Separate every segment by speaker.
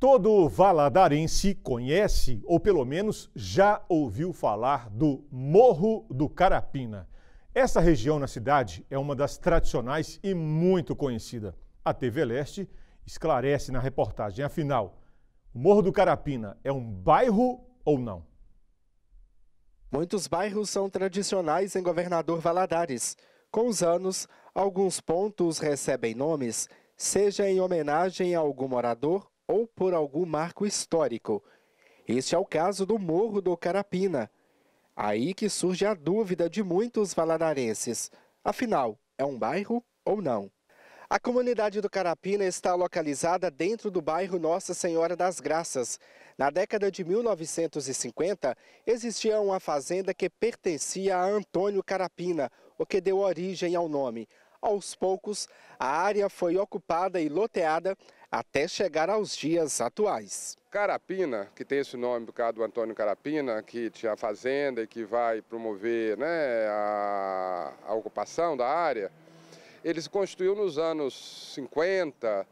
Speaker 1: Todo valadarense conhece, ou pelo menos já ouviu falar, do Morro do Carapina. Essa região na cidade é uma das tradicionais e muito conhecida. A TV Leste esclarece na reportagem.
Speaker 2: Afinal, o Morro do Carapina é um bairro ou não? Muitos bairros são tradicionais em Governador Valadares. Com os anos, alguns pontos recebem nomes, seja em homenagem a algum morador ou por algum marco histórico. Este é o caso do Morro do Carapina. Aí que surge a dúvida de muitos valadarenses. Afinal, é um bairro ou não? A comunidade do Carapina está localizada dentro do bairro Nossa Senhora das Graças. Na década de 1950, existia uma fazenda que pertencia a Antônio Carapina, o que deu origem ao nome aos poucos, a área foi ocupada e loteada até chegar aos dias atuais.
Speaker 3: Carapina, que tem esse nome por causa do Antônio Carapina, que tinha fazenda e que vai promover né, a, a ocupação da área, ele se construiu nos anos 50,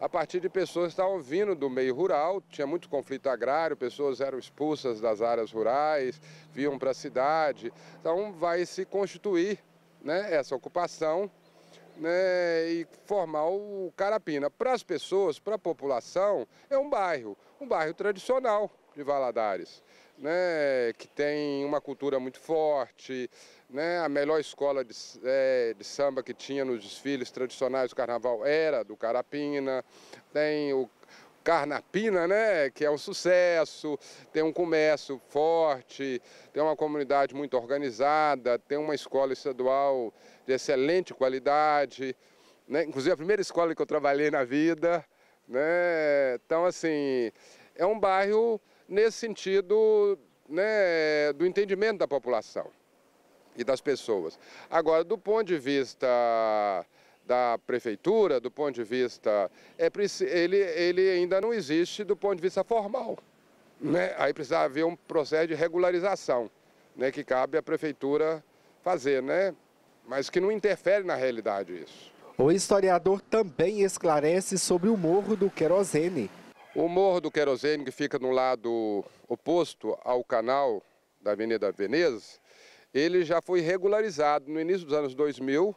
Speaker 3: a partir de pessoas que estavam vindo do meio rural, tinha muito conflito agrário, pessoas eram expulsas das áreas rurais, vinham para a cidade. Então vai se constituir né, essa ocupação né, e formar o Carapina. Para as pessoas, para a população, é um bairro, um bairro tradicional de Valadares, né, que tem uma cultura muito forte, né, a melhor escola de, é, de samba que tinha nos desfiles tradicionais do carnaval era do Carapina, tem o Carnapina, né, que é um sucesso, tem um comércio forte, tem uma comunidade muito organizada, tem uma escola estadual de excelente qualidade, né, inclusive a primeira escola que eu trabalhei na vida. Né, então, assim, é um bairro nesse sentido né, do entendimento da população e das pessoas. Agora, do ponto de vista da prefeitura, do ponto de vista. É, ele, ele ainda não existe do ponto de vista formal. Né? Aí precisa haver um processo de regularização, né? que cabe à prefeitura fazer, né? mas que não interfere na realidade isso. O
Speaker 2: historiador também esclarece sobre o Morro do Querosene.
Speaker 3: O Morro do Querosene, que fica no lado oposto ao canal da Avenida Veneza, ele já foi regularizado no início dos anos 2000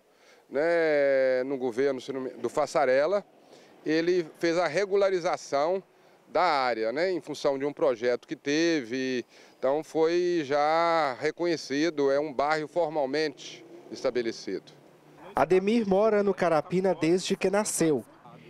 Speaker 3: né, no governo do Fassarela, ele fez a regularização da área, né, em função de um projeto que teve. Então foi já reconhecido, é um bairro formalmente estabelecido.
Speaker 2: Ademir mora no Carapina desde que nasceu.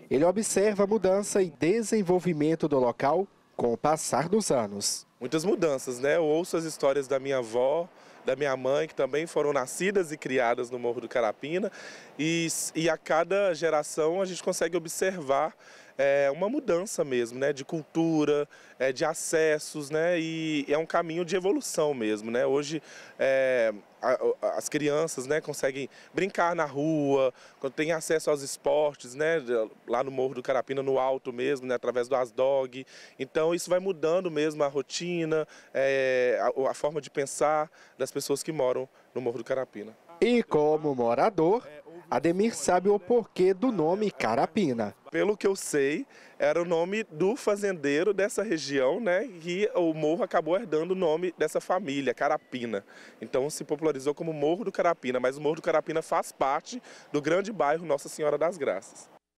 Speaker 2: Ele observa a mudança e desenvolvimento do local com o passar dos anos.
Speaker 1: Muitas mudanças, né? Eu ouço as histórias da minha avó, da minha mãe, que também foram nascidas e criadas no Morro do Carapina. E, e a cada geração a gente consegue observar é, uma mudança mesmo, né? De cultura, é, de acessos, né? E é um caminho de evolução mesmo, né? Hoje é, as crianças, né? Conseguem brincar na rua, quando tem acesso aos esportes, né? Lá no Morro do Carapina, no alto mesmo, né? Através do Asdog. Então isso vai mudando mesmo a rotina, é, a, a forma de pensar das pessoas que moram no Morro do Carapina.
Speaker 2: E como morador, Ademir sabe o porquê do nome Carapina.
Speaker 1: Pelo que eu sei, era o nome do fazendeiro dessa região, né? E o morro acabou herdando o nome dessa família, Carapina. Então se popularizou como Morro do Carapina, mas o Morro do Carapina faz parte do grande bairro Nossa Senhora das Graças.